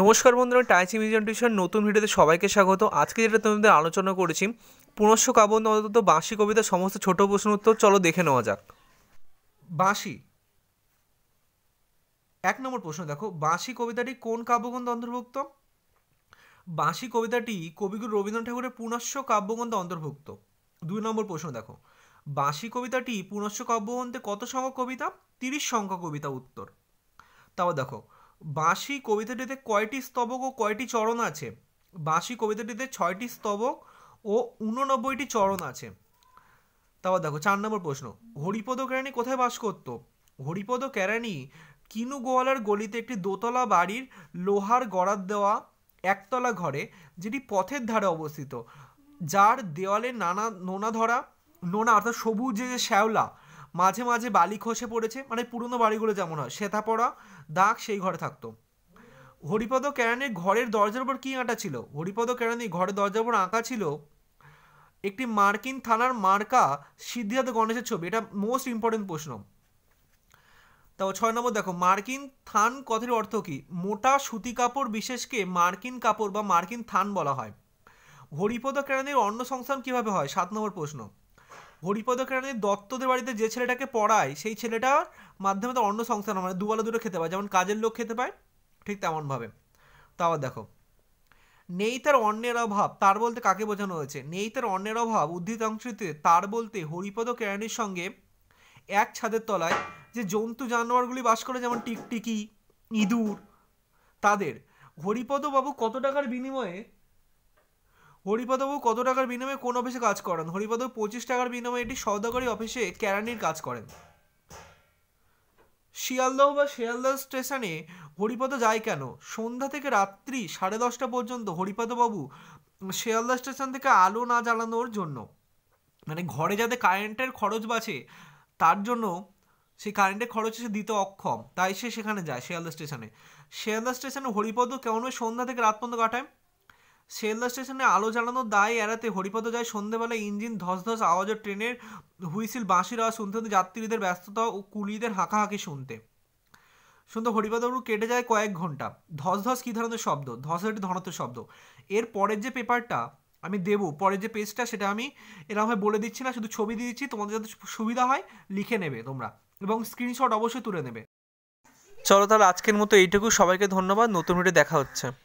নমস্কার বন্ধুরা tai chi museum tuition নতুন ভিডিওতে সবাইকে স্বাগত আজকে যেটা তোমাদের আলোচনা করেছি পুনশ্ব কাব্য অন্তত বাঁশি কবিতা সমস্ত ছোট প্রশ্ন উত্তর চলো দেখে নেওয়া যাক বাঁশি এক নম্বর প্রশ্ন দেখো বাঁশি কবিতাটি কোন কাব্যগ্রন্থ অন্তর্ভুক্ত বাঁশি কবিতাটি কবিগুরু রবীন্দ্রনাথ ঠাকুরের পুনশ্ব কাব্যগ্রন্থ অন্তর্ভুক্ত দুই নম্বর প্রশ্ন দেখো বাঁশি কবিতাটি পুনশ্ব কাব্যগ্রন্থে কত সংখ্যক কবিতা তিরিশ সংখ্যক কবিতা উত্তর তাও দেখো বাঁশি কবিতাটিতে কয়টি স্তবক ও কয়টি চরণ আছে বাঁশি কবিতাটিতে ছয়টি স্তবক ও উননব্বইটি চরণ আছে তারপর দেখো চার নম্বর প্রশ্ন হরিপদ কেরানি কোথায় বাস করত হরিপদ কেরানি কিনু গোয়ালার গলিতে একটি দোতলা বাড়ির লোহার গড়ার দেওয়া একতলা ঘরে যেটি পথের ধারে অবস্থিত যার দেওয়ালে নানা নোনা ধরা নোনা অর্থাৎ সবুজ যে শ্যাওলা মাঝে মাঝে বালি খসে পড়েছে মানে পুরনো বাড়িগুলো যেমন হয় শ্বেতা পড়া দাগ সেই ঘরে থাকতো হরিপদ কেরানির ঘরের দরজার উপর কী আঁটা ছিল হরিপদ কেরানি ঘরের দরজার উপর আঁকা ছিল একটি মার্কিন থানার মার্কা সিদ্ধিদাত গণেশের ছবি এটা মোস্ট ইম্পর্টেন্ট প্রশ্ন তাও ছয় নম্বর দেখো মার্কিন থান কথার অর্থ কী মোটা সুতি কাপড় বিশেষকে মার্কিন কাপড় বা মার্কিন থান বলা হয় হরিপদ কেরানির অন্ন সংস্থান কীভাবে হয় সাত নম্বর প্রশ্ন হরিপদ কেরানি দত্তদের বাড়িতে যে ছেলেটাকে পড়ায় সেই ছেলেটার মাধ্যমে তো অন্য সংস্থান মানে দুবেলা দুটো খেতে পায় যেমন কাজের লোক খেতে পায় ঠিক তেমনভাবে তো আবার দেখো নেই তার অন্যের অভাব তার বলতে কাকে বোঝানো হয়েছে নেই তার অন্যের অভাব উদ্ধৃতাংশিতে তার বলতে হরিপদ কেরানির সঙ্গে এক ছাদের তলায় যে জন্তু জানোয়ারগুলি বাস করে যেমন টিকটিকি ইঁদুর তাদের হরিপদবাবু কত টাকার বিনিময়ে হরিপদবাবু কত টাকার বিনিময়ে কোন অফিসে কাজ করেন হরিপদবাবু পঁচিশ টাকার বিনিময়ে একটি সৌদাগরী অফিসে ক্যারানির কাজ করেন শিয়ালদহ বা শিয়ালদহ স্টেশনে হরিপদ যায় কেন সন্ধ্যা থেকে রাত্রি সাড়ে দশটা পর্যন্ত হরিপদবাবু শিয়ালদহ স্টেশন থেকে আলো না জ্বালানোর জন্য মানে ঘরে যাতে কারেন্টের খরচ বাঁচে তার জন্য সেই কারেন্টের খরচ সে দিতে অক্ষম তাই সে সেখানে যায় শিয়ালদহ স্টেশনে শিয়ালদহ স্টেশনে হরিপদ কেমন সন্ধ্যা থেকে রাত পর্যন্ত কাটায় শেলদা স্টেশনে আলো জ্বালানোর দায় এড়াতে হরিপদ যায় সন্ধেবেলা ইঞ্জিন ধস আওয়াজ ও ট্রেনের হুইসিল বাঁশির আওয়াজ শুনতে শুনতে যাত্রীদের ব্যস্ততা ও কুলিদের হাঁকাহাঁকি শুনতে শুনতে হরিপদবাবু কেটে যায় কয়েক ঘন্টা ধস ধস কী ধরনের শব্দ ধস একটি ধনত্ব শব্দ এর পরের যে পেপারটা আমি দেব পরের যে পেজটা সেটা আমি এরকমভাবে বলে দিচ্ছি না শুধু ছবি দিয়ে দিচ্ছি তোমাদের যাতে সুবিধা হয় লিখে নেবে তোমরা এবং স্ক্রিনশট অবশ্যই তুলে নেবে চলো তাহলে আজকের মতো এইটুকু সবাইকে ধন্যবাদ নতুন ভিডিও দেখা হচ্ছে